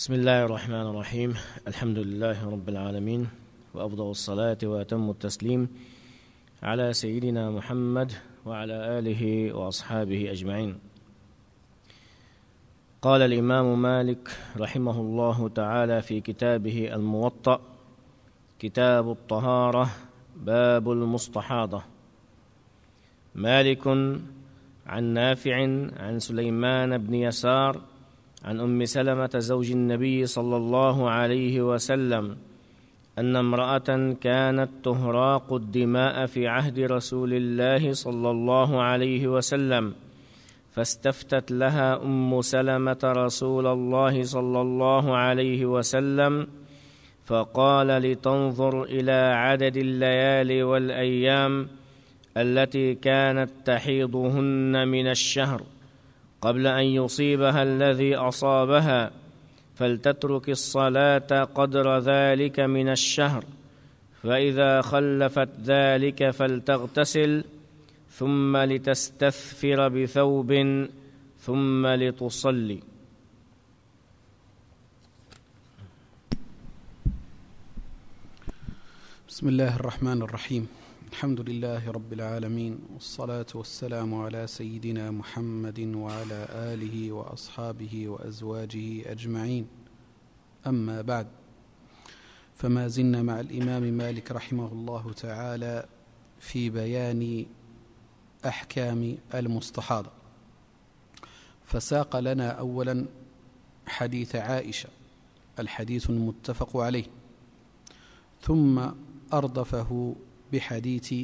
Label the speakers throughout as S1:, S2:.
S1: بسم الله الرحمن الرحيم الحمد لله رب العالمين وأفضل الصلاة وأتم التسليم على سيدنا محمد وعلى آله وأصحابه أجمعين قال الإمام مالك رحمه الله تعالى في كتابه الموطأ كتاب الطهارة باب المستحاضة مالك عن نافع عن سليمان بن يسار عن ام سلمه زوج النبي صلى الله عليه وسلم ان امراه كانت تهراق الدماء في عهد رسول الله صلى الله عليه وسلم فاستفتت لها ام سلمه رسول الله صلى الله عليه وسلم فقال لتنظر الى عدد الليالي والايام التي كانت تحيضهن من الشهر قبل ان يصيبها الذي اصابها فلتترك الصلاه قدر ذلك من الشهر فاذا خلفت ذلك فلتغتسل ثم لتستثفر بثوب ثم لتصلي
S2: بسم الله الرحمن الرحيم الحمد لله رب العالمين والصلاة والسلام على سيدنا محمد وعلى آله وأصحابه وأزواجه أجمعين أما بعد فما زلنا مع الإمام مالك رحمه الله تعالى في بيان أحكام المستحاضة فساق لنا أولا حديث عائشة الحديث المتفق عليه ثم أردفه بحديث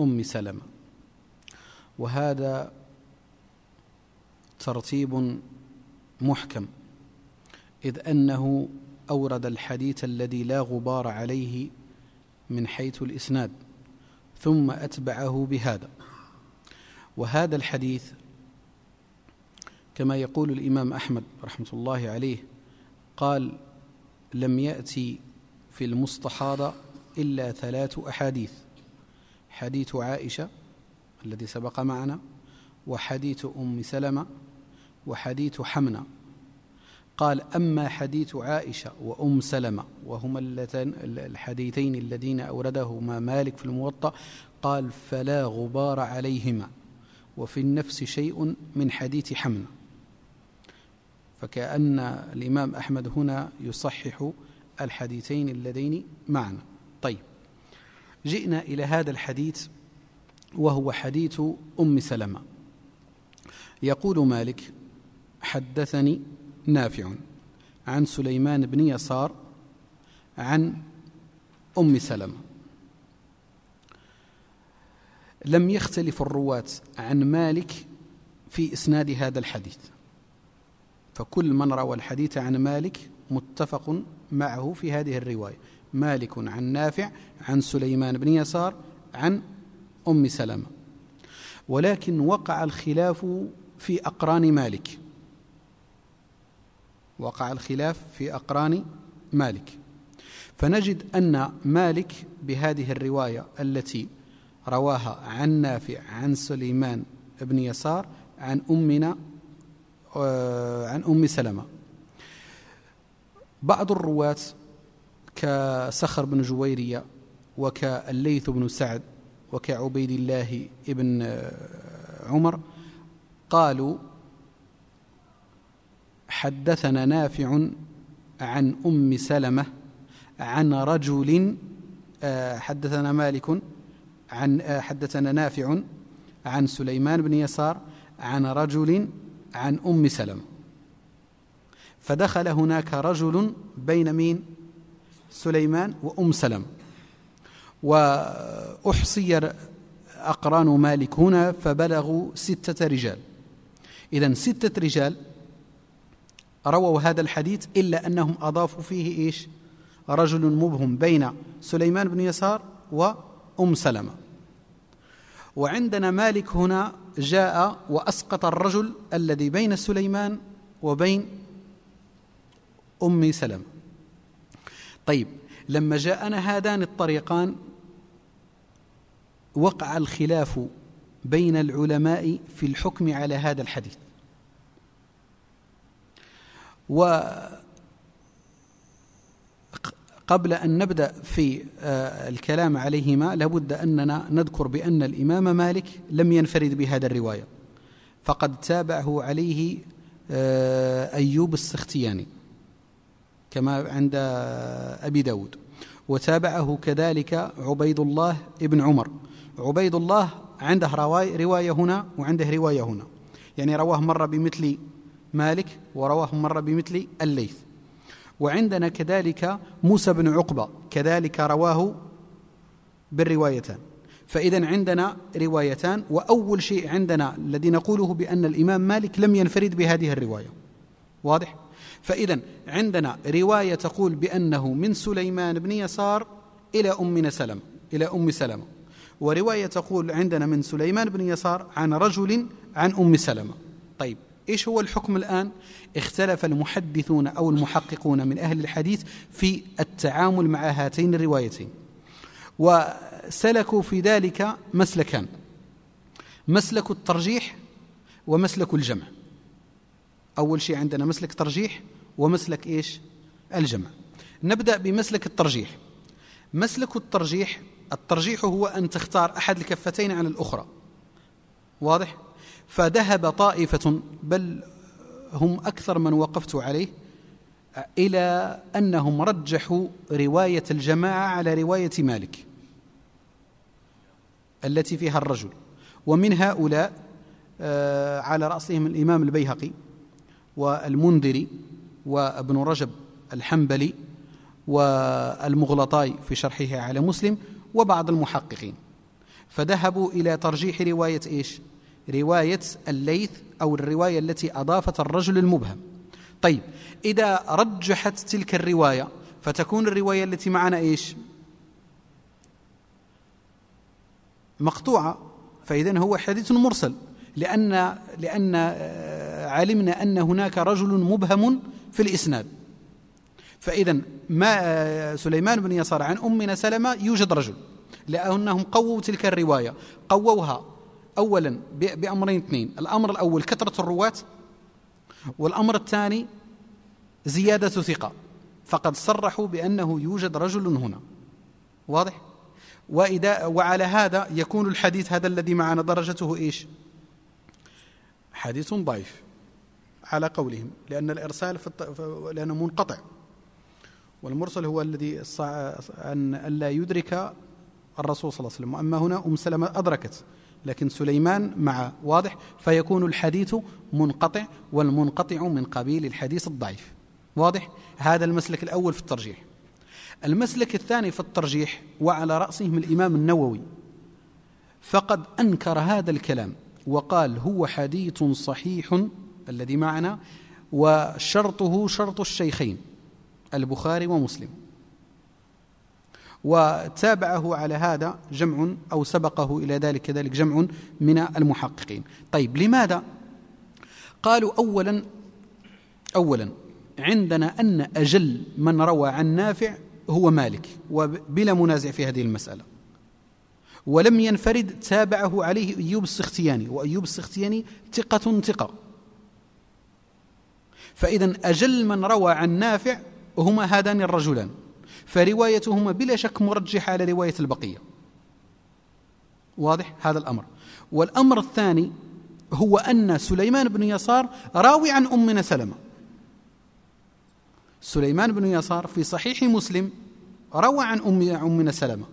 S2: أم سلمة وهذا ترتيب محكم إذ أنه أورد الحديث الذي لا غبار عليه من حيث الإسناد ثم أتبعه بهذا وهذا الحديث كما يقول الإمام أحمد رحمة الله عليه قال لم يأتي في المستحاضة إلا ثلاث أحاديث حديث عائشة الذي سبق معنا وحديث أم سلمة وحديث حمنة قال أما حديث عائشة وأم سلمة وهما الحديثين اللذين أوردهما مالك في الموطأ قال فلا غبار عليهما وفي النفس شيء من حديث حمنة فكأن الإمام أحمد هنا يصحح الحديثين اللذين معنا طيب جئنا إلى هذا الحديث وهو حديث أم سلمة يقول مالك حدثني نافع عن سليمان بن يسار عن أم سلمة لم يختلف الرواة عن مالك في إسناد هذا الحديث فكل من روى الحديث عن مالك متفق معه في هذه الرواية مالك عن نافع عن سليمان بن يسار عن أم سلمة ولكن وقع الخلاف في أقران مالك وقع الخلاف في أقران مالك فنجد أن مالك بهذه الرواية التي رواها عن نافع عن سليمان بن يسار عن أمنا آه، عن أم سلمة بعض الرواة كسخر بن جويرية وكالليث بن سعد وكعبيد الله بن آه، عمر قالوا حدثنا نافع عن أم سلمة عن رجل آه، حدثنا مالك عن آه، حدثنا نافع عن سليمان بن يسار عن رجل عن أم سلمة فدخل هناك رجل بين مين سليمان وأم سلم وأحصي أقران مالك هنا فبلغوا ستة رجال إذا ستة رجال رووا هذا الحديث إلا أنهم أضافوا فيه إيش رجل مبهم بين سليمان بن يسار وأم سلمة وعندنا مالك هنا جاء وأسقط الرجل الذي بين سليمان وبين أم سلمة طيب لما جاءنا هذان الطريقان وقع الخلاف بين العلماء في الحكم على هذا الحديث وقبل أن نبدأ في آه، الكلام عليهما لابد أننا نذكر بأن الإمام مالك لم ينفرد بهذا الرواية فقد تابعه عليه آه، أيوب السختياني كما عند أبي داود وتابعه كذلك عبيد الله ابن عمر عبيد الله عنده رواية هنا وعنده رواية هنا يعني رواه مرة بمثل مالك ورواه مرة بمثل الليث وعندنا كذلك موسى بن عقبة كذلك رواه بالروايتان فإذا عندنا روايتان وأول شيء عندنا الذي نقوله بأن الإمام مالك لم ينفرد بهذه الرواية واضح؟ فإذا عندنا رواية تقول بأنه من سليمان بن يسار إلى أم سلمة إلى أم سلمة ورواية تقول عندنا من سليمان بن يسار عن رجل عن أم سلمة طيب إيش هو الحكم الآن اختلف المحدثون أو المحققون من أهل الحديث في التعامل مع هاتين الروايتين وسلكوا في ذلك مسلكان مسلك الترجيح ومسلك الجمع أول شيء عندنا مسلك ترجيح ومسلك إيش الجمع نبدأ بمسلك الترجيح مسلك الترجيح الترجيح هو أن تختار أحد الكفتين عن الأخرى واضح فذهب طائفة بل هم أكثر من وقفت عليه إلى أنهم رجحوا رواية الجماعة على رواية مالك التي فيها الرجل ومن هؤلاء آه، على رأسهم الإمام البيهقي والمنذري وابن رجب الحنبلي والمغلطاي في شرحه على مسلم وبعض المحققين فذهبوا إلى ترجيح رواية إيش رواية الليث أو الرواية التي أضافت الرجل المبهم طيب إذا رجحت تلك الرواية فتكون الرواية التي معنا إيش مقطوعة فإذا هو حديث مرسل لأن لأن آه، علمنا أن هناك رجل مبهم في الإسناد فإذا ما سليمان بن يسار عن أمنا سلمة يوجد رجل لأنهم قووا تلك الرواية قووها أولا بأمرين اثنين الأمر الأول كثرة الرواة والأمر الثاني زيادة ثقة فقد صرحوا بأنه يوجد رجل هنا واضح؟ وإذا وعلى هذا يكون الحديث هذا الذي معنا درجته إيش؟ حديث ضعيف على قولهم لأن الإرسال في الط... لأنه منقطع والمرسل هو الذي صع... أن لا يدرك الرسول صلى الله عليه وسلم وأما هنا أم سلمة أدركت لكن سليمان مع واضح فيكون الحديث منقطع والمنقطع من قبيل الحديث الضعيف واضح هذا المسلك الأول في الترجيح المسلك الثاني في الترجيح وعلى رأسهم الإمام النووي فقد أنكر هذا الكلام وقال هو حديث صحيح الذي معنا وشرطه شرط الشيخين البخاري ومسلم وتابعه على هذا جمع أو سبقه إلى ذلك كذلك جمع من المحققين طيب لماذا؟ قالوا أولا أولا عندنا أن أجل من روى عن نافع هو مالك وبلا منازع في هذه المسألة ولم ينفرد تابعه عليه أيوب السختياني وأيوب السختياني ثقة ثقة فإذا أجل من روى عن نافع هما هذان الرجلان فروايتهما بلا شك مرجحة على رواية البقية واضح هذا الأمر والأمر الثاني هو أن سليمان بن يسار راوي عن أمنا سلمة سليمان بن يسار في صحيح مسلم روى عن أم أمنا سلمة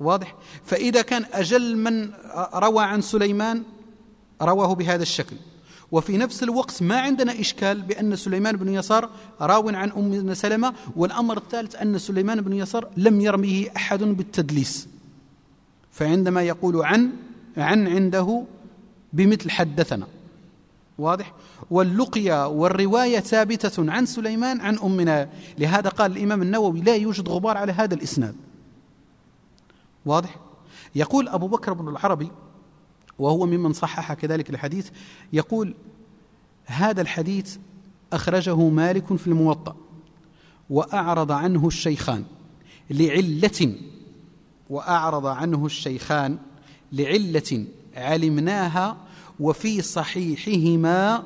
S2: واضح فإذا كان أجل من روى عن سليمان رواه بهذا الشكل وفي نفس الوقت ما عندنا إشكال بأن سليمان بن يسار راو عن أم سلمة والأمر الثالث أن سليمان بن يسار لم يرميه أحد بالتدليس فعندما يقول عن عن عنده بمثل حدثنا واضح واللقية والرواية ثابتة عن سليمان عن أمنا لهذا قال الإمام النووي لا يوجد غبار على هذا الإسناد واضح يقول أبو بكر بن العربي وهو ممن صحح كذلك الحديث يقول هذا الحديث أخرجه مالك في الموطأ وأعرض عنه الشيخان لعلة وأعرض عنه الشيخان لعلة علمناها وفي صحيحهما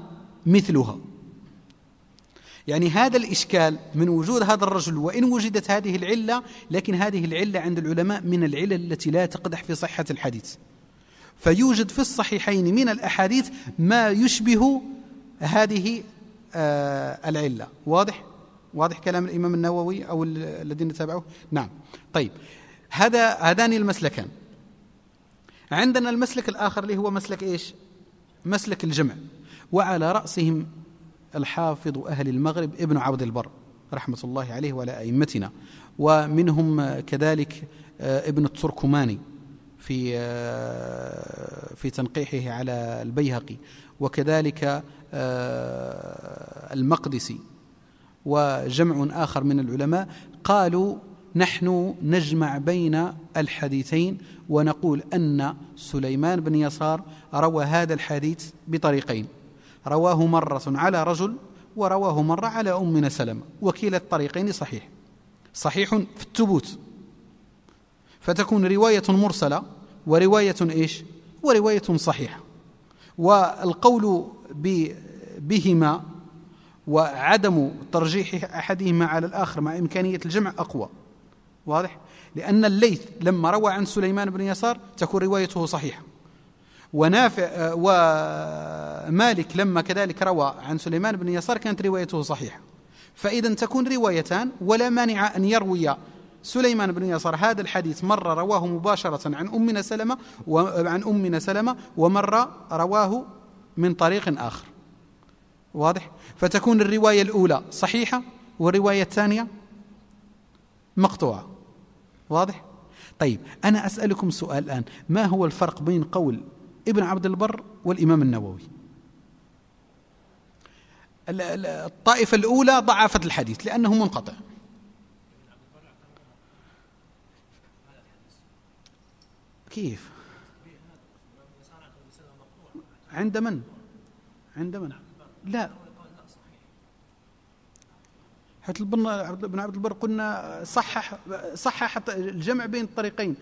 S2: مثلها يعني هذا الإشكال من وجود هذا الرجل وإن وجدت هذه العلة لكن هذه العلة عند العلماء من العلل التي لا تقدح في صحة الحديث فيوجد في الصحيحين من الأحاديث ما يشبه هذه آه، العلة واضح؟ واضح كلام الإمام النووي أو الذين تابعوه؟ نعم طيب هذا هذان المسلكان عندنا المسلك الآخر اللي هو مسلك إيش؟ مسلك الجمع وعلى رأسهم الحافظ أهل المغرب ابن عبد البر رحمة الله عليه وعلى أئمتنا ومنهم كذلك آه، ابن التركماني في آه، في تنقيحه على البيهقي وكذلك آه، المقدسي وجمع آخر من العلماء قالوا نحن نجمع بين الحديثين ونقول أن سليمان بن يسار روى هذا الحديث بطريقين رواه مرة على رجل ورواه مرة على ام سلمة وكلا الطريقين صحيح صحيح في الثبوت فتكون رواية مرسلة ورواية إيش ورواية صحيحة والقول بهما وعدم ترجيح أحدهما على الآخر مع إمكانية الجمع أقوى واضح؟ لأن الليث لما روى عن سليمان بن يسار تكون روايته صحيحة ونافع آه، ومالك لما كذلك روى عن سليمان بن يسار كانت روايته صحيحة فإذا تكون روايتان ولا مانع أن يروي سليمان بن يسار هذا الحديث مرة رواه مباشرة عن أمنا سلمة وعن أمنا سلمة ومرة رواه من طريق آخر واضح فتكون الرواية الأولى صحيحة والرواية الثانية مقطوعة واضح طيب أنا أسألكم سؤال الآن ما هو الفرق بين قول ابن عبد البر والإمام النووي الطائفة الأولى ضعفت الحديث لأنه منقطع كيف عند من عند من لا حيث بن عبد البر قلنا صحح صحح الجمع بين الطريقين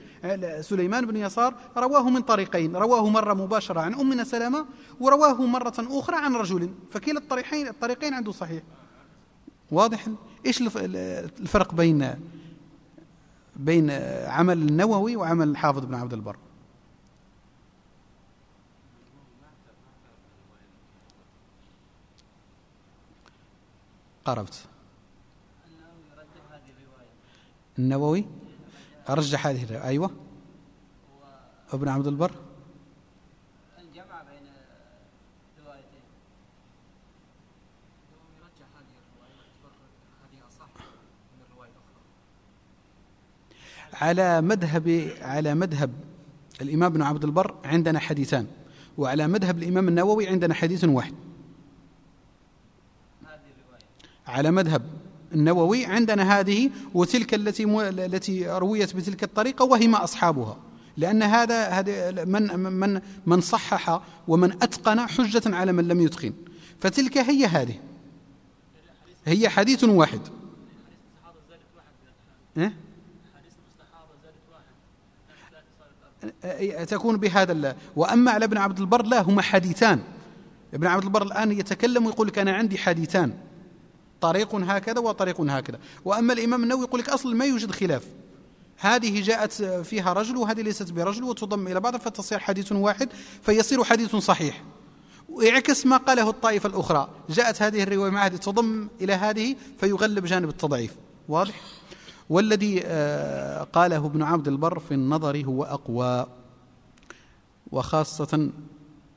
S2: سليمان بن يسار رواه من طريقين رواه مره مباشره عن امنا سلامه ورواه مره اخرى عن رجل فكلا الطريقين الطريقين عنده صحيح واضح ايش الفرق بين بين عمل النووي وعمل الحافظ بن عبد البر قربت النووي رجح هذه الرواية أيوة ابن عبد البر على مذهب على مذهب الإمام ابن عبد البر عندنا حديثان وعلى مذهب الإمام النووي عندنا حديث واحد على مذهب النووي عندنا هذه وتلك التي التي رويت بتلك الطريقه وهما اصحابها لان هذا هذا من من من صحح ومن اتقن حجه على من لم يتقن فتلك هي هذه هي حديث واحد إيه؟ تكون بهذا الله وأما على ابن عبد البر لا هما حديثان ابن عبد البر الآن يتكلم ويقول لك أنا عندي حديثان طريق هكذا وطريق هكذا وأما الإمام النووي يقول لك أصلا ما يوجد خلاف هذه جاءت فيها رجل وهذه ليست برجل وتضم إلى بعض فتصير حديث واحد فيصير حديث صحيح ويعكس ما قاله الطائفة الأخرى جاءت هذه الرواية مع هذه تضم إلى هذه فيغلب جانب التضعيف واضح؟ والذي آه، قاله ابن عبد البر في النظر هو أقوى وخاصة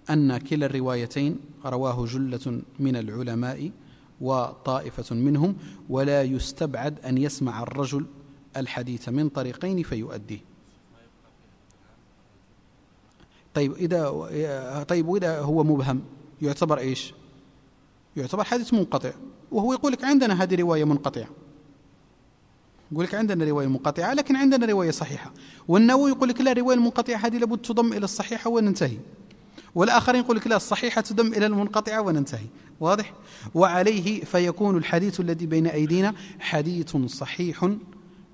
S2: أن كلا الروايتين رواه جلة من العلماء وطائفة منهم ولا يستبعد أن يسمع الرجل الحديث من طريقين فيؤديه طيب إذا طيب وإذا هو مبهم يعتبر إيش؟ يعتبر حديث منقطع وهو يقول لك عندنا هذه رواية منقطعة يقول لك عندنا رواية منقطعة لكن عندنا رواية صحيحة والنووي يقول لك لا الرواية المنقطعة هذه لابد تضم إلى الصحيحة وننتهي والآخرين يقول لك لا الصحيحة تضم إلى المنقطعة وننتهي واضح وعليه فيكون الحديث الذي بين أيدينا حديث صحيح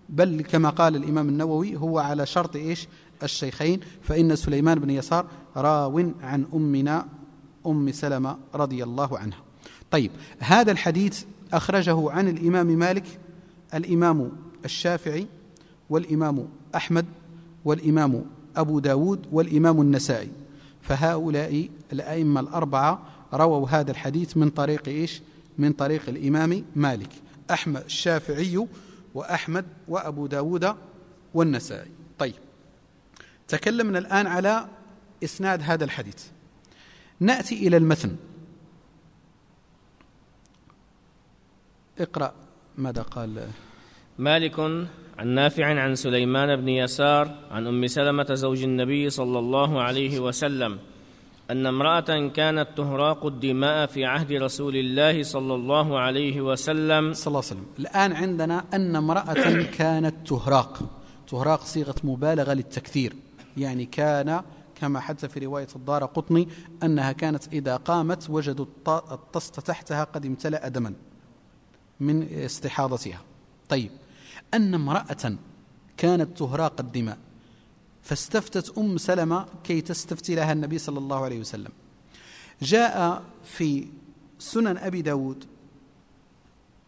S2: بل كما قال الإمام النووي هو على شرط إيش الشيخين فإن سليمان بن يسار راو عن أمنا أم سلمة رضي الله عنها طيب هذا الحديث أخرجه عن الإمام مالك الإمام الشافعي والإمام أحمد والإمام أبو داود والإمام النسائي فهؤلاء الأئمة الأربعة رووا هذا الحديث من طريق إيش من طريق الإمام مالك أحمد الشافعي وأحمد وأبو داود والنسائي طيب تكلمنا الآن على إسناد هذا الحديث نأتي إلى المثن اقرأ ماذا قال
S1: مالك عن نافع عن سليمان بن يسار عن ام سلمه زوج النبي صلى الله عليه وسلم ان امراه كانت تهراق الدماء في عهد رسول الله صلى الله عليه وسلم صلى الله عليه وسلم
S2: الان عندنا ان امراه كانت تهراق تهراق صيغه مبالغه للتكثير يعني كان كما حتى في رواية الدار قطني أنها كانت إذا قامت وجدوا الطست تحتها قد امتلأ دما من استحاضتها طيب أن امرأة كانت تهراق الدماء فاستفتت أم سلمة كي تستفتي لها النبي صلى الله عليه وسلم جاء في سنن أبي داود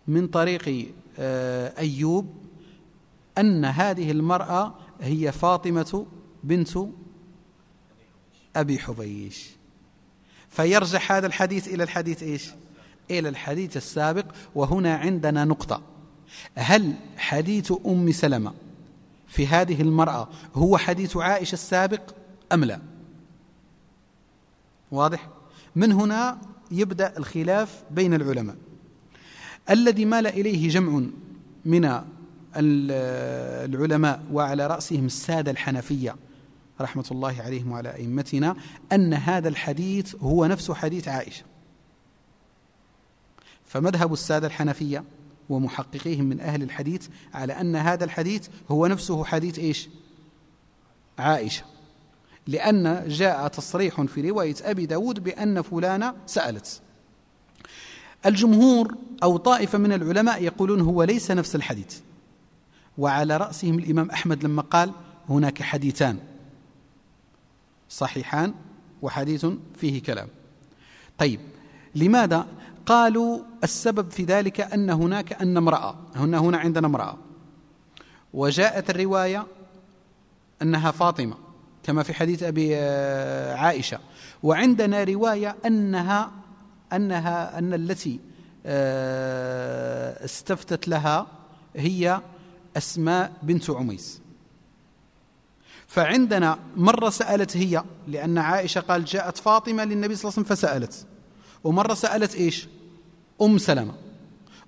S2: من طريق آه، أيوب أن هذه المرأة هي فاطمة بنت أبي حبيش فيرجع هذا الحديث إلى الحديث إيش إلى الحديث السابق وهنا عندنا نقطة هل حديث أم سلمة في هذه المرأة هو حديث عائشة السابق أم لا واضح من هنا يبدأ الخلاف بين العلماء الذي مال إليه جمع من العلماء وعلى رأسهم السادة الحنفية رحمة الله عليهم وعلى أئمتنا أن هذا الحديث هو نفس حديث عائشة فمذهب السادة الحنفية ومحققيهم من أهل الحديث على أن هذا الحديث هو نفسه حديث إيش عائشة لأن جاء تصريح في رواية أبي داود بأن فلانة سألت الجمهور أو طائفة من العلماء يقولون هو ليس نفس الحديث وعلى رأسهم الإمام أحمد لما قال هناك حديثان صحيحان وحديث فيه كلام طيب لماذا قالوا السبب في ذلك أن هناك أن امرأة هنا هنا عندنا امرأة وجاءت الرواية أنها فاطمة كما في حديث أبي آه، عائشة وعندنا رواية أنها أنها أن التي آه، استفتت لها هي أسماء بنت عميس فعندنا مرة سألت هي لأن عائشة قال جاءت فاطمة للنبي صلى الله عليه وسلم فسألت ومرة سألت إيش أم سلمة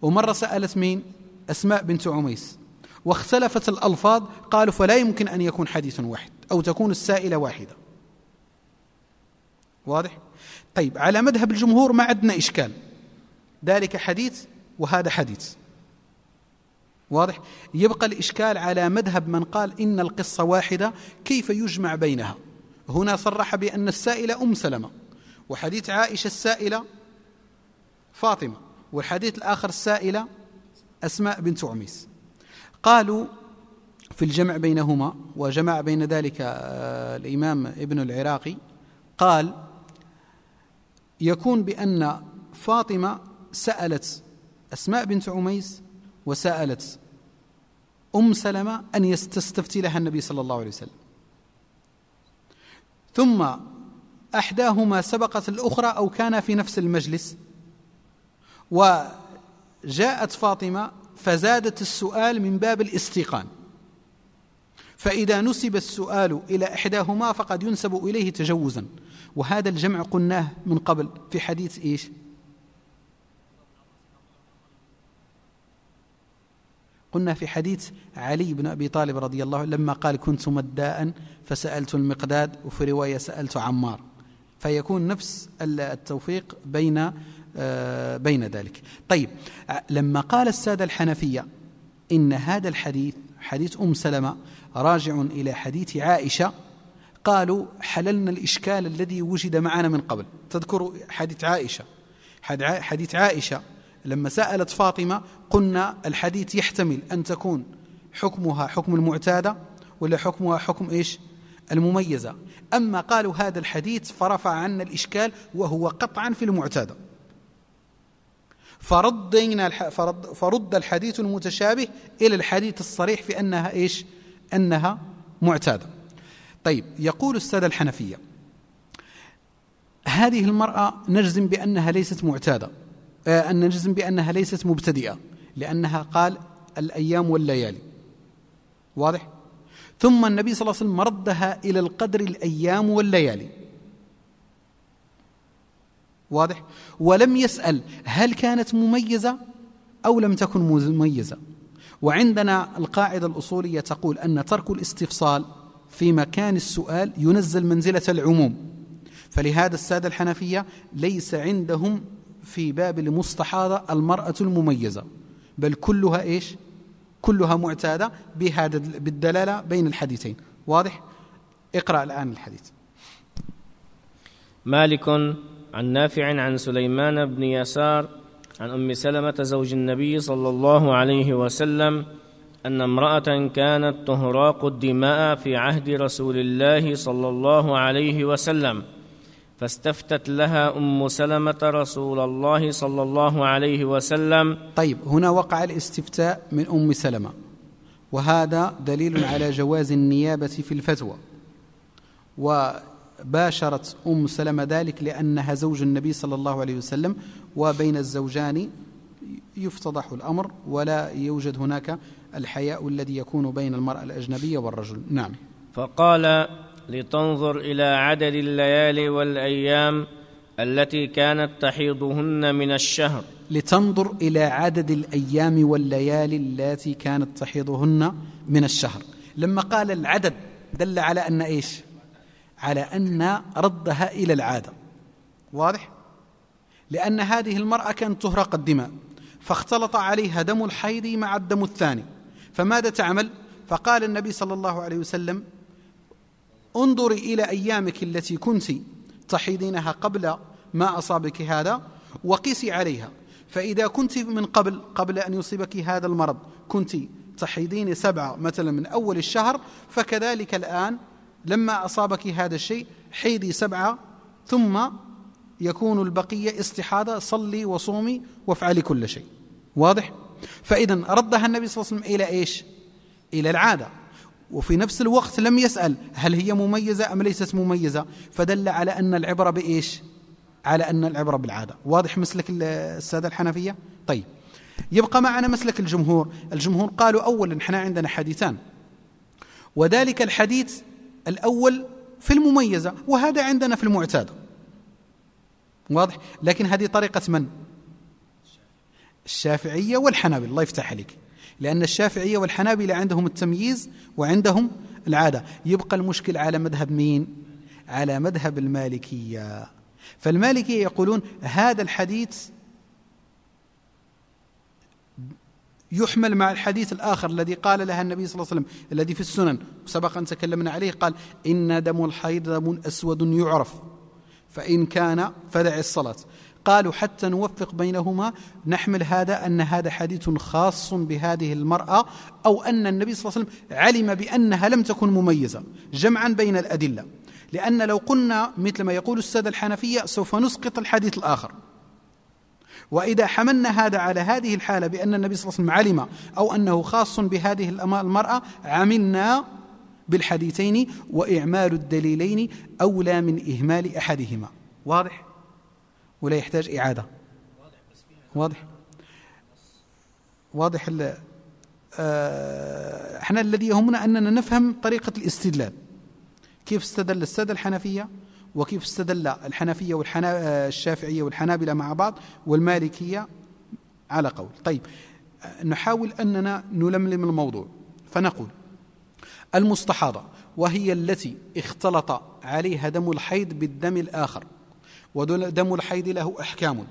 S2: ومرة سألت مين أسماء بنت عميس واختلفت الألفاظ قالوا فلا يمكن أن يكون حديث واحد أو تكون السائلة واحدة واضح طيب على مذهب الجمهور ما عندنا إشكال ذلك حديث وهذا حديث واضح يبقى الإشكال على مذهب من قال إن القصة واحدة كيف يجمع بينها هنا صرح بأن السائلة أم سلمة وحديث عائشة السائلة فاطمة والحديث الآخر السائلة أسماء بنت عميس قالوا في الجمع بينهما وجمع بين ذلك آه، الإمام ابن العراقي قال يكون بأن فاطمة سألت أسماء بنت عميس وسألت أم سلمة أن يستفتي لها النبي صلى الله عليه وسلم ثم احداهما سبقت الاخرى او كانا في نفس المجلس وجاءت فاطمه فزادت السؤال من باب الاستيقان فاذا نسب السؤال الى احداهما فقد ينسب اليه تجوزا وهذا الجمع قلناه من قبل في حديث ايش قلنا في حديث علي بن ابي طالب رضي الله عنه لما قال كنت مداء فسالت المقداد وفي روايه سالت عمار فيكون نفس التوفيق بين آه، بين ذلك طيب آه، لما قال السادة الحنفية إن هذا الحديث حديث أم سلمة راجع إلى حديث عائشة قالوا حللنا الإشكال الذي وجد معنا من قبل تذكروا حديث عائشة حديث عائشة لما سألت فاطمة قلنا الحديث يحتمل أن تكون حكمها حكم المعتادة ولا حكمها حكم إيش المميزة أما قالوا هذا الحديث فرفع عنا الإشكال وهو قطعا في المعتاد فردينا فرد, فرد الحديث المتشابه إلى الحديث الصريح في أنها إيش أنها معتادة طيب يقول السادة الحنفية هذه المرأة نجزم بأنها ليست معتادة آه، أن نجزم بأنها ليست مبتدئة لأنها قال الأيام والليالي واضح؟ ثم النبي صلى الله عليه وسلم ردها إلى القدر الأيام والليالي واضح ولم يسأل هل كانت مميزة أو لم تكن مميزة وعندنا القاعدة الأصولية تقول أن ترك الاستفصال في مكان السؤال ينزل منزلة العموم فلهذا السادة الحنفية ليس عندهم في باب المستحاضة المرأة المميزة بل كلها إيش كلها معتادة بهذا بالدلالة بين الحديثين واضح اقرأ الآن
S1: الحديث مالك عن نافع عن سليمان بن يسار عن أم سلمة زوج النبي صلى الله عليه وسلم أن امرأة كانت تهراق الدماء في عهد رسول الله صلى الله عليه وسلم فاستفتت لها ام سلمه رسول الله صلى الله عليه وسلم طيب هنا وقع الاستفتاء من ام سلمه
S2: وهذا دليل على جواز النيابه في الفتوى وباشرت ام سلمه ذلك لانها زوج النبي صلى الله عليه وسلم وبين الزوجان يفتضح الامر ولا يوجد هناك الحياء الذي يكون بين المراه الاجنبيه والرجل
S1: نعم فقال لتنظر الى عدد الليالي والايام التي كانت تحيضهن من الشهر
S2: لتنظر الى عدد الايام والليالي التي كانت تحيضهن من الشهر لما قال العدد دل على ان ايش على ان ردها الى العاده واضح لان هذه المراه كانت تهرق الدماء فاختلط عليها دم الحيض مع الدم الثاني فماذا تعمل فقال النبي صلى الله عليه وسلم انظري إلى أيامك التي كنت تحيضينها قبل ما أصابك هذا وقيسي عليها فإذا كنت من قبل قبل أن يصيبك هذا المرض كنت تحيضين سبعة مثلا من أول الشهر فكذلك الآن لما أصابك هذا الشيء حيدي سبعة ثم يكون البقية استحادة صلي وصومي وافعلي كل شيء واضح؟ فإذا ردها النبي صلى الله عليه وسلم إلى إيش؟ إلى العادة وفي نفس الوقت لم يسأل هل هي مميزة أم ليست مميزة فدل على أن العبرة بإيش على أن العبرة بالعادة واضح مسلك السادة الحنفية طيب يبقى معنا مسلك الجمهور الجمهور قالوا أولا احنا عندنا حديثان وذلك الحديث الأول في المميزة وهذا عندنا في المعتاد واضح لكن هذه طريقة من الشافعية والحنابل الله يفتح عليك لأن الشافعية والحنابلة عندهم التمييز وعندهم العادة يبقى المشكل على مذهب مين؟ على مذهب المالكية فالمالكية يقولون هذا الحديث يحمل مع الحديث الآخر الذي قال لها النبي صلى الله عليه وسلم الذي في السنن وسبق أن تكلمنا عليه قال إن دم الحيض دم أسود يعرف فإن كان فدع الصلاة قالوا حتى نوفق بينهما نحمل هذا أن هذا حديث خاص بهذه المرأة أو أن النبي صلى الله عليه وسلم علم بأنها لم تكن مميزة جمعا بين الأدلة لأن لو قلنا مثل ما يقول السادة الحنفية سوف نسقط الحديث الآخر وإذا حملنا هذا على هذه الحالة بأن النبي صلى الله عليه وسلم علم أو أنه خاص بهذه المرأة عملنا بالحديثين وإعمال الدليلين أولى من إهمال أحدهما واضح؟ ولا يحتاج إعادة واضح واضح آه، احنا الذي يهمنا أننا نفهم طريقة الاستدلال كيف استدل السادة الحنفية وكيف استدل الحنفية والشافعية آه، والحنابلة مع بعض والمالكية على قول طيب نحاول أننا نلملم الموضوع فنقول المستحاضة وهي التي اختلط عليها دم الحيض بالدم الآخر ودم الحيض له أحكام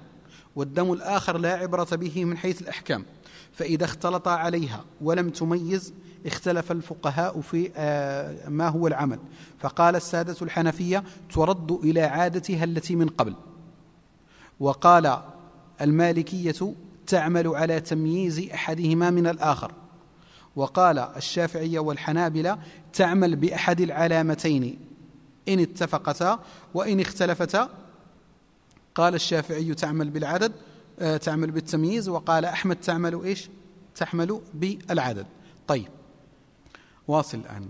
S2: والدم الآخر لا عبرة به من حيث الأحكام فإذا اختلط عليها ولم تميز اختلف الفقهاء في آه، ما هو العمل فقال السادة الحنفية ترد إلى عادتها التي من قبل وقال المالكية تعمل على تمييز أحدهما من الآخر وقال الشافعية والحنابلة تعمل بأحد العلامتين إن اتفقتا وإن اختلفتا قال الشافعي تعمل بالعدد آه، تعمل بالتمييز وقال أحمد تعمل إيش تحمل بالعدد
S1: طيب واصل الآن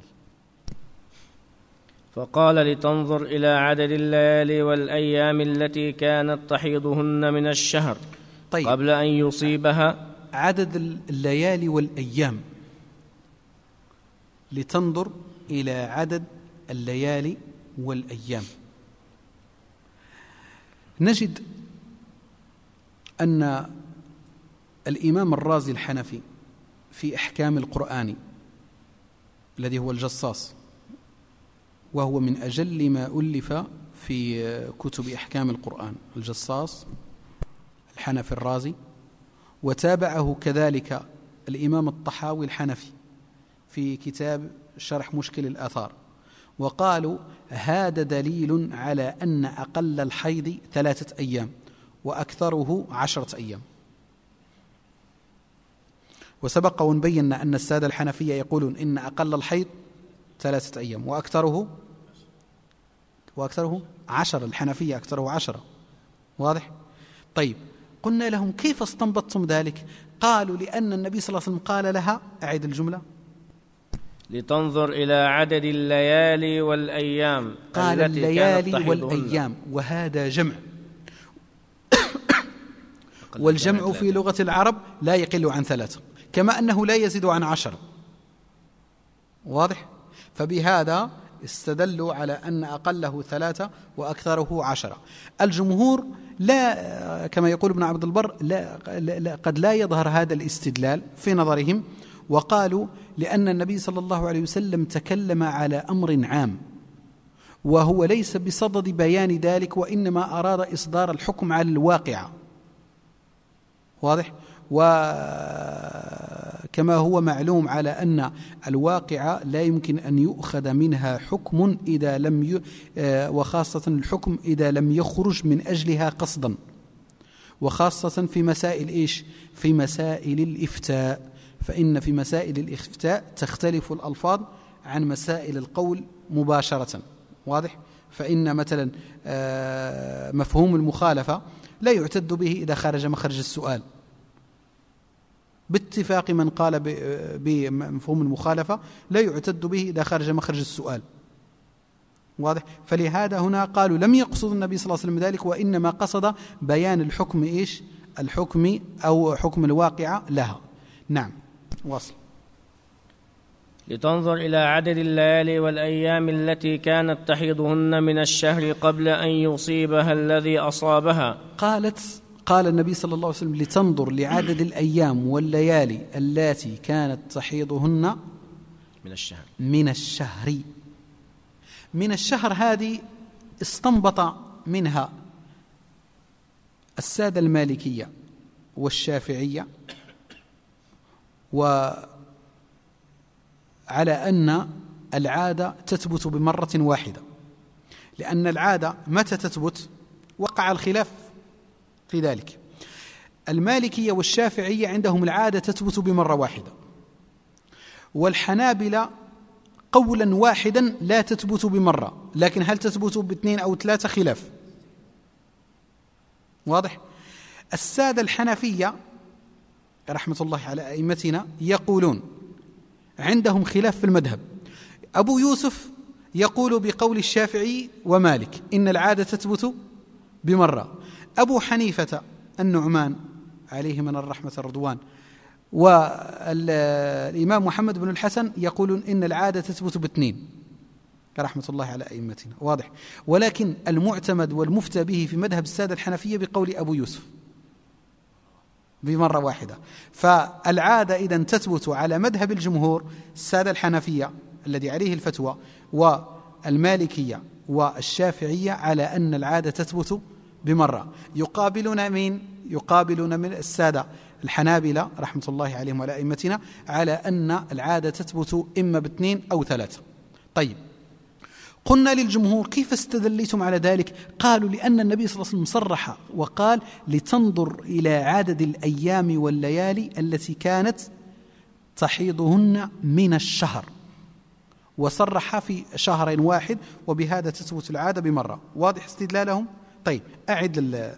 S1: فقال لتنظر إلى عدد الليالي والأيام التي كانت تحيضهن من الشهر طيب قبل أن يصيبها عدد الليالي والأيام
S2: لتنظر إلى عدد الليالي والأيام نجد أن الإمام الرازي الحنفي في إحكام القرآن الذي هو الجصاص وهو من أجل ما ألف في كتب إحكام القرآن الجصاص الحنفي الرازي وتابعه كذلك الإمام الطحاوي الحنفي في كتاب شرح مشكل الآثار وقالوا هذا دليل على أن أقل الحيض ثلاثة أيام وأكثره عشرة أيام وسبق بينا أن السادة الحنفية يقولون إن أقل الحيض ثلاثة أيام وأكثره وأكثره عشرة الحنفية أكثره عشرة واضح؟ طيب قلنا لهم كيف استنبطتم ذلك؟ قالوا لأن النبي صلى الله عليه وسلم قال لها أعد الجملة
S1: لتنظر إلى عدد الليالي والأيام قال الليالي والأيام
S2: وهذا جمع والجمع في لغة العرب لا يقل عن ثلاثة كما أنه لا يزيد عن عشرة واضح؟ فبهذا استدلوا على أن أقله ثلاثة وأكثره عشرة الجمهور لا كما يقول ابن عبد البر لا, لا قد لا يظهر هذا الاستدلال في نظرهم وقالوا لأن النبي صلى الله عليه وسلم تكلم على أمر عام وهو ليس بصدد بيان ذلك وإنما أراد إصدار الحكم على الواقعة واضح؟ وكما هو معلوم على أن الواقعة لا يمكن أن يؤخذ منها حكم إذا لم ي... آه، وخاصة الحكم إذا لم يخرج من أجلها قصدا وخاصة في مسائل إيش في مسائل الإفتاء فإن في مسائل الإفتاء تختلف الألفاظ عن مسائل القول مباشرة واضح؟ فإن مثلا آه، مفهوم المخالفة لا يعتد به إذا خرج مخرج السؤال باتفاق من قال آه، بمفهوم المخالفة لا يعتد به إذا خرج مخرج السؤال واضح فلهذا هنا قالوا لم يقصد النبي صلى الله عليه وسلم ذلك وإنما قصد بيان الحكم إيش الحكم أو حكم الواقعة لها نعم وصل
S1: لتنظر إلى عدد الليالي والأيام التي كانت تحيضهن من الشهر قبل أن يصيبها الذي أصابها قالت قال
S2: النبي صلى الله عليه وسلم لتنظر لعدد الأيام والليالي التي كانت تحيضهن من الشهر من الشهر من الشهر هذه استنبط منها السادة المالكية والشافعية وعلى أن العادة تثبت بمرة واحدة لأن العادة متى تثبت وقع الخلاف في ذلك المالكية والشافعية عندهم العادة تثبت بمرة واحدة والحنابلة قولا واحدا لا تثبت بمرة لكن هل تثبت باثنين أو ثلاثة خلاف واضح السادة الحنفية رحمة الله على أئمتنا يقولون عندهم خلاف في المذهب أبو يوسف يقول بقول الشافعي ومالك إن العادة تثبت بمرة أبو حنيفة النعمان عليه من الرحمة الرضوان والإمام محمد بن الحسن يقول إن العادة تثبت باثنين رحمة الله على أئمتنا واضح ولكن المعتمد والمفتى به في مذهب السادة الحنفية بقول أبو يوسف بمرة واحدة فالعادة إذا تثبت على مذهب الجمهور السادة الحنفية الذي عليه الفتوى والمالكية والشافعية على أن العادة تثبت بمرة يقابلنا من يقابلنا من السادة الحنابلة رحمة الله عليهم وعلى أئمتنا على أن العادة تثبت إما باثنين أو ثلاثة طيب قلنا للجمهور كيف استدليتم على ذلك قالوا لأن النبي صلى الله عليه وسلم صرح وقال لتنظر إلى عدد الأيام والليالي التي كانت تحيضهن من الشهر وصرح في شهر واحد وبهذا تثبت العادة بمرة واضح استدلالهم طيب أعد
S1: لل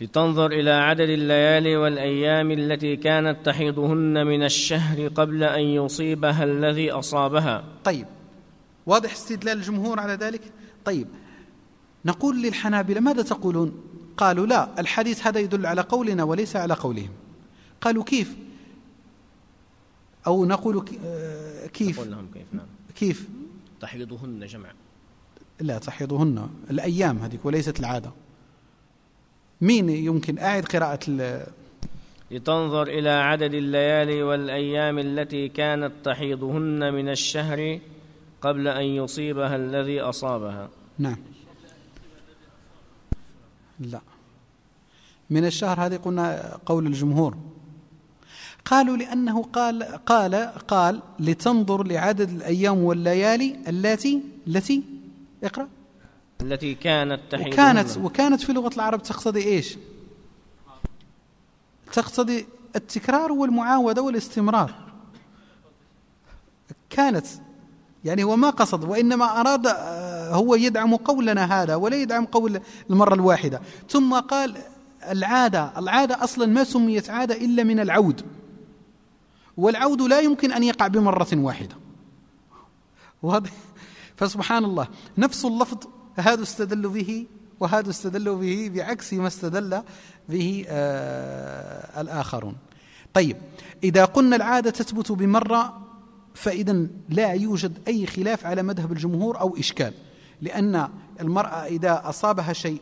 S1: لتنظر إلى عدد الليالي والأيام التي كانت تحيضهن من الشهر قبل أن يصيبها الذي أصابها طيب واضح
S2: استدلال الجمهور على ذلك طيب نقول للحنابلة ماذا تقولون قالوا لا الحديث هذا يدل على قولنا وليس على قولهم قالوا كيف أو نقول آه، كيف لهم كيف نعم كيف
S1: تحيضهن جمع
S2: لا تحيضهن الأيام هذيك وليست العادة مين يمكن أعد قراءة
S1: لتنظر إلى عدد الليالي والأيام التي كانت تحيضهن من الشهر قبل أن يصيبها الذي أصابها
S2: نعم لا من الشهر هذه قلنا قول الجمهور قالوا لأنه قال قال قال لتنظر لعدد الأيام والليالي التي التي اقرأ
S1: التي كانت تحيد وكانت
S2: وكانت في لغة العرب تقتضي ايش؟ تقتضي التكرار والمعاودة والاستمرار كانت يعني هو ما قصد وإنما أراد آه، هو يدعم قولنا هذا ولا يدعم قول المرة الواحدة ثم قال العادة العادة أصلا ما سميت عادة إلا من العود والعود لا يمكن أن يقع بمرة واحدة واضح فسبحان الله نفس اللفظ هذا استدل به وهذا استدل به بعكس ما استدل به آه الآخرون طيب إذا قلنا العادة تثبت بمرة فإذا لا يوجد أي خلاف على مذهب الجمهور أو إشكال لأن المرأة إذا أصابها شيء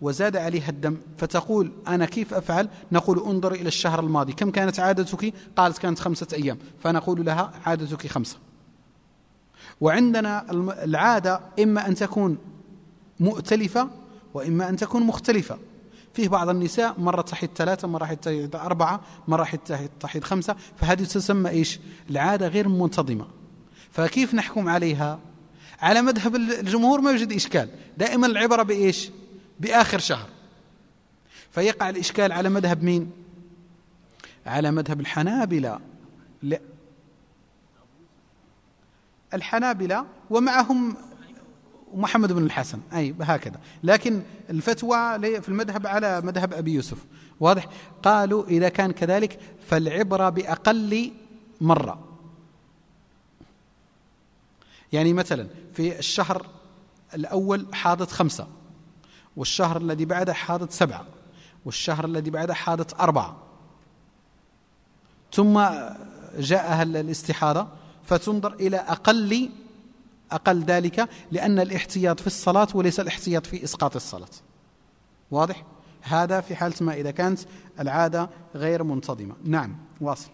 S2: وزاد عليها الدم فتقول أنا كيف أفعل نقول انظر إلى الشهر الماضي كم كانت عادتك قالت كانت خمسة أيام فنقول لها عادتك خمسة وعندنا العادة إما أن تكون مؤتلفة وإما أن تكون مختلفة فيه بعض النساء مرة تحيض ثلاثة مرة تحيد أربعة مرة تحيض خمسة فهذه تسمى إيش العادة غير منتظمة فكيف نحكم عليها على مذهب الجمهور ما يوجد إشكال دائما العبرة بإيش بآخر شهر فيقع الإشكال على مذهب مين على مذهب الحنابلة لا الحنابلة ومعهم ومحمد بن الحسن أي هكذا لكن الفتوى في المذهب على مذهب أبي يوسف واضح قالوا إذا كان كذلك فالعبرة بأقل مرة يعني مثلا في الشهر الأول حاضت خمسة والشهر الذي بعده حاضت سبعة والشهر الذي بعده حاضت أربعة ثم جاءها الاستحاضة فتنظر إلى أقل أقل ذلك لأن الاحتياط في الصلاة وليس الاحتياط في إسقاط الصلاة واضح؟ هذا في حالة ما إذا كانت العادة غير منتظمة نعم واصل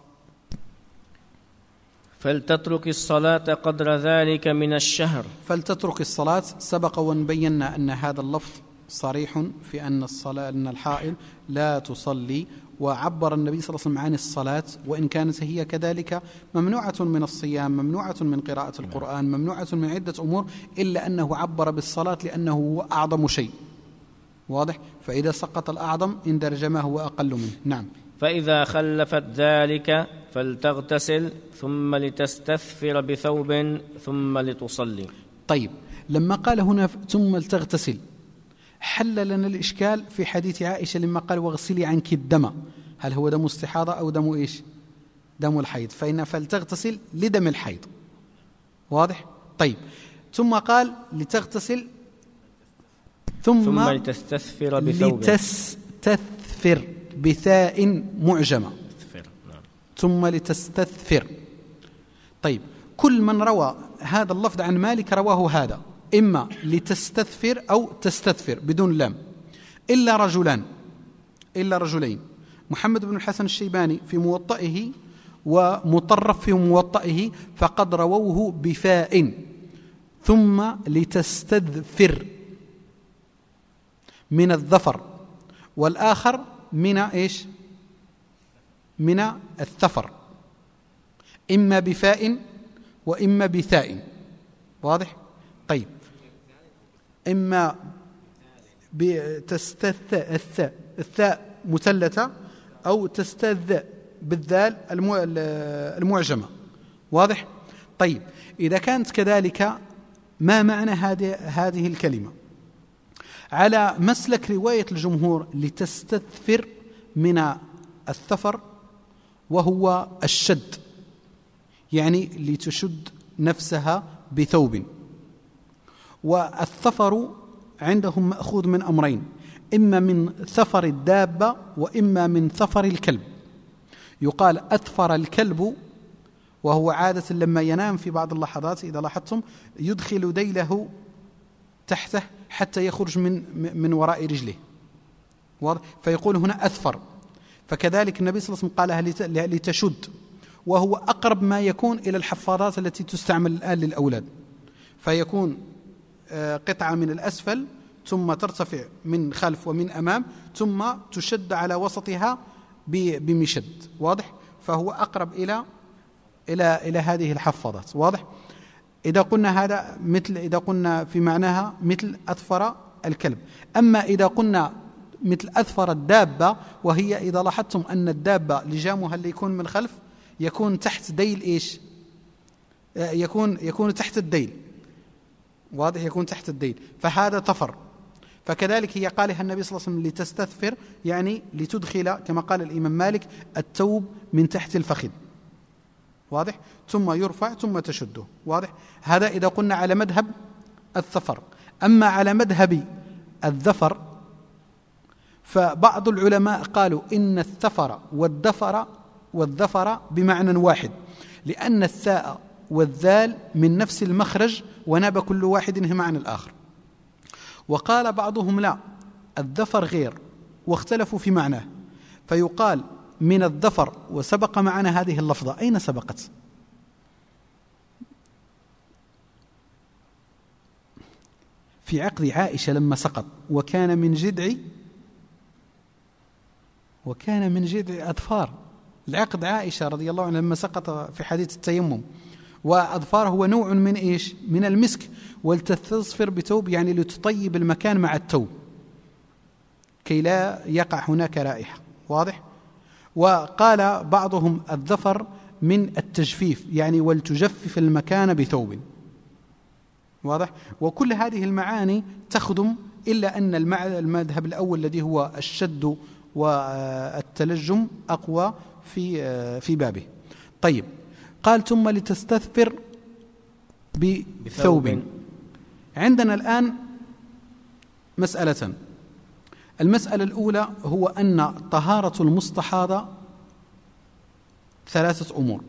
S1: فلتترك الصلاة قدر ذلك من الشهر
S2: فلتترك الصلاة سبق وأن بينا أن هذا اللفظ صريح في أن الصلاة أن الحائض لا تصلي وعبر النبي صلى الله عليه وسلم عن الصلاة وإن كانت هي كذلك ممنوعة من الصيام ممنوعة من قراءة القرآن ممنوعة من عدة أمور إلا أنه عبر بالصلاة لأنه هو أعظم شيء واضح فإذا سقط الأعظم اندرج ما هو أقل منه نعم
S1: فإذا خلفت ذلك فلتغتسل ثم لتستثفر بثوب ثم لتصلي
S2: طيب لما قال هنا ثم لتغتسل حل لنا الإشكال في حديث عائشة لما قال واغسلي عنك الدم هل هو دم استحاضة أو دم إيش دم الحيض فإن فلتغتسل لدم الحيض واضح طيب ثم قال لتغتسل ثم, ثم لتستثفر بثوب لتستثفر بثاء معجمة نعم. ثم لتستثفر طيب كل من روى هذا اللفظ عن مالك رواه هذا إما لتستثفر أو تستثفر بدون لام إلا رجلان إلا رجلين محمد بن الحسن الشيباني في موطئه ومطرف في موطئه فقد رووه بفاء ثم لتستذفر من الظفر والآخر من إيش من الثفر إما بفاء وإما بثاء واضح طيب إما بتستث الثاء الثاء مثلثة أو تستذ بالذال المعجمة واضح؟ طيب إذا كانت كذلك ما معنى هذه هذه الكلمة على مسلك رواية الجمهور لتستثفر من الثفر وهو الشد يعني لتشد نفسها بثوب والثفر عندهم ماخوذ من امرين اما من ثفر الدابه واما من ثفر الكلب يقال اثفر الكلب وهو عاده لما ينام في بعض اللحظات اذا لاحظتم يدخل ديله تحته حتى يخرج من من وراء رجله فيقول هنا اثفر فكذلك النبي صلى الله عليه وسلم قالها لتشد وهو اقرب ما يكون الى الحفاضات التي تستعمل الان للاولاد فيكون آه، قطعة من الأسفل ثم ترتفع من خلف ومن أمام ثم تشد على وسطها بمشد واضح فهو أقرب إلى إلى إلى هذه الحفاضات واضح إذا قلنا هذا مثل إذا قلنا في معناها مثل أثفر الكلب أما إذا قلنا مثل أثفر الدابة وهي إذا لاحظتم أن الدابة لجامها اللي يكون من خلف يكون تحت ديل إيش آه، يكون يكون تحت الديل واضح يكون تحت الدين فهذا تفر فكذلك هي قالها النبي صلى الله عليه وسلم لتستثفر يعني لتدخل كما قال الإمام مالك التوب من تحت الفخذ واضح ثم يرفع ثم تشده واضح هذا إذا قلنا على مذهب الثفر أما على مذهب الذفر فبعض العلماء قالوا إن الثفر والدفر والذفر بمعنى واحد لأن الثاء والذال من نفس المخرج وناب كل واحد انهما عن الآخر وقال بعضهم لا الذفر غير واختلفوا في معناه فيقال من الذفر وسبق معنا هذه اللفظة أين سبقت؟ في عقد عائشة لما سقط وكان من جدع وكان من جدع أظفار العقد عائشة رضي الله عنها لما سقط في حديث التيمم وأظفار هو نوع من إيش من المسك ولتستصفر بتوب يعني لتطيب المكان مع التوب كي لا يقع هناك رائحة واضح وقال بعضهم الظفر من التجفيف يعني ولتجفف المكان بثوب واضح وكل هذه المعاني تخدم إلا أن المذهب الأول الذي هو الشد والتلجم أقوى في في بابه طيب قال ثم لتستثفر بثوب عندنا الآن مسألة المسألة الأولى هو أن طهارة المستحاضة ثلاثة أمور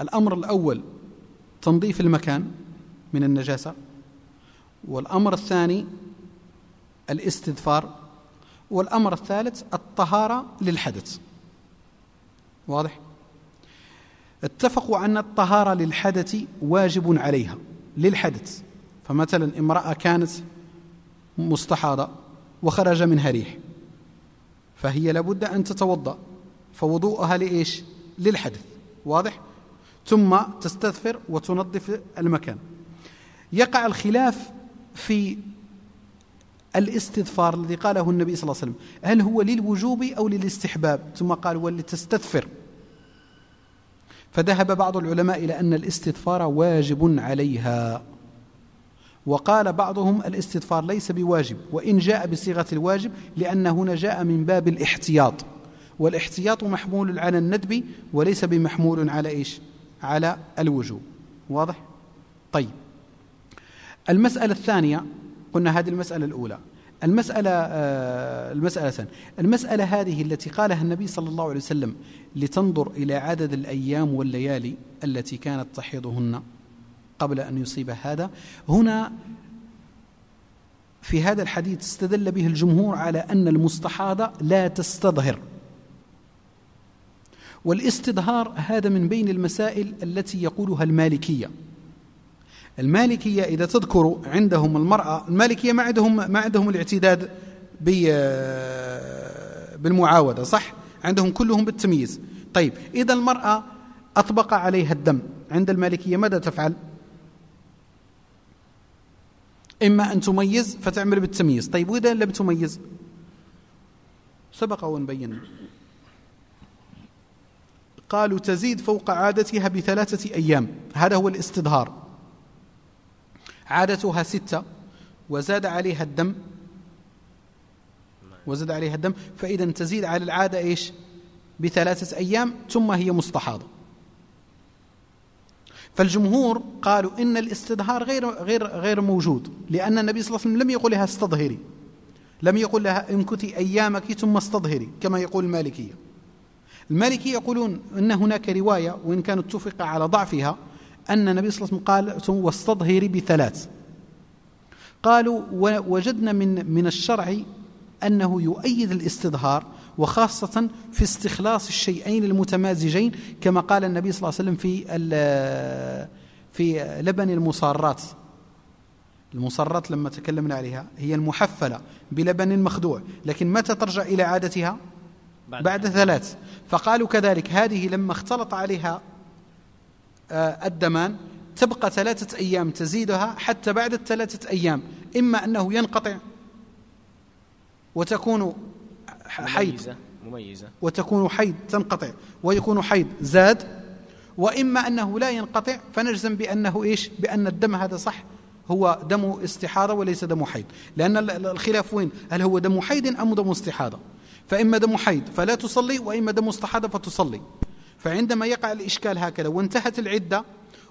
S2: الأمر الأول تنظيف المكان من النجاسة والأمر الثاني الاستذفار والأمر الثالث الطهارة للحدث واضح؟ اتفقوا أن الطهارة للحدث واجب عليها للحدث فمثلا امرأة كانت مستحاضة وخرج منها ريح فهي لابد أن تتوضأ فوضوءها لإيش؟ للحدث واضح؟ ثم تستثفر وتنظف المكان يقع الخلاف في الاستغفار الذي قاله النبي صلى الله عليه وسلم هل هو للوجوب أو للاستحباب ثم قال ولتستثفر فذهب بعض العلماء إلى أن الاستغفار واجب عليها وقال بعضهم الاستغفار ليس بواجب وإن جاء بصيغة الواجب لأن هنا جاء من باب الاحتياط والاحتياط محمول على الندب وليس بمحمول على إيش على الوجوب واضح طيب المسألة الثانية قلنا هذه المسألة الأولى المسألة آه، المسألة المسألة هذه التي قالها النبي صلى الله عليه وسلم لتنظر إلى عدد الأيام والليالي التي كانت تحيضهن قبل أن يصيب هذا هنا في هذا الحديث استدل به الجمهور على أن المستحاضة لا تستظهر والاستظهار هذا من بين المسائل التي يقولها المالكية المالكية إذا تذكروا عندهم المرأة المالكية ما عندهم ما عندهم الاعتداد بالمعاودة صح عندهم كلهم بالتمييز طيب إذا المرأة أطبق عليها الدم عند المالكية ماذا تفعل إما أن تميز فتعمل بالتمييز طيب وإذا لم تميز سبق ونبين قالوا تزيد فوق عادتها بثلاثة أيام هذا هو الاستظهار عادتها ستة وزاد عليها الدم وزاد عليها الدم فإذا تزيد على العادة إيش بثلاثة أيام ثم هي مستحاضة فالجمهور قالوا إن الاستظهار غير غير غير موجود لأن النبي صلى الله عليه وسلم لم يقل لها استظهري لم يقل لها امكثي أيامك ثم استظهري كما يقول المالكية المالكية يقولون أن هناك رواية وإن كانت اتفق على ضعفها أن النبي صلى الله عليه وسلم قال واستظهري بثلاث قالوا وجدنا من من الشرع أنه يؤيد الاستظهار وخاصة في استخلاص الشيئين المتمازجين كما قال النبي صلى الله عليه وسلم في في لبن المصارات المصرات لما تكلمنا عليها هي المحفلة بلبن مخدوع لكن متى ترجع إلى عادتها بعد, بعد ثلاث فقالوا كذلك هذه لما اختلط عليها آه، الدمان تبقى ثلاثة أيام تزيدها حتى بعد الثلاثة أيام إما أنه ينقطع وتكون حيض مميزة, مميزة وتكون حيض تنقطع ويكون حيض زاد وإما أنه لا ينقطع فنجزم بأنه إيش بأن الدم هذا صح هو دم استحاضة وليس دم حيض لأن الخلاف وين هل هو دم حيض أم دم استحاضة فإما دم حيض فلا تصلي وإما دم استحاضة فتصلي فعندما يقع الإشكال هكذا وانتهت العدة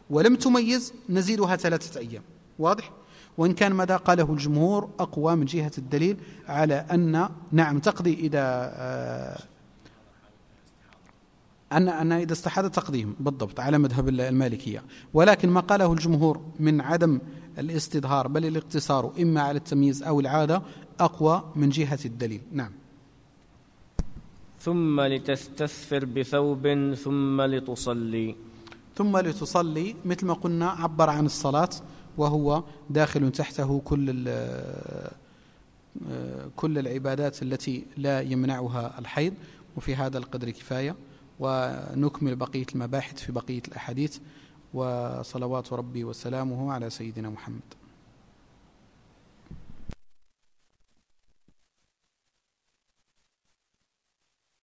S2: ولم تميز نزيدها ثلاثة أيام واضح؟ وإن كان ماذا قاله الجمهور أقوى من جهة الدليل على أن نعم تقضي إذا آه، أن أن إذا استحاد تقديم بالضبط على مذهب المالكية ولكن ما قاله الجمهور من عدم الاستظهار بل الاقتصار إما على التمييز أو العادة أقوى من جهة الدليل نعم
S1: ثم لتستثفر بثوب ثم لتصلي
S2: ثم لتصلي مثل ما قلنا عبر عن الصلاة وهو داخل تحته كل كل العبادات التي لا يمنعها الحيض وفي هذا القدر كفاية ونكمل بقية المباحث في بقية الأحاديث وصلوات ربي وسلامه على سيدنا محمد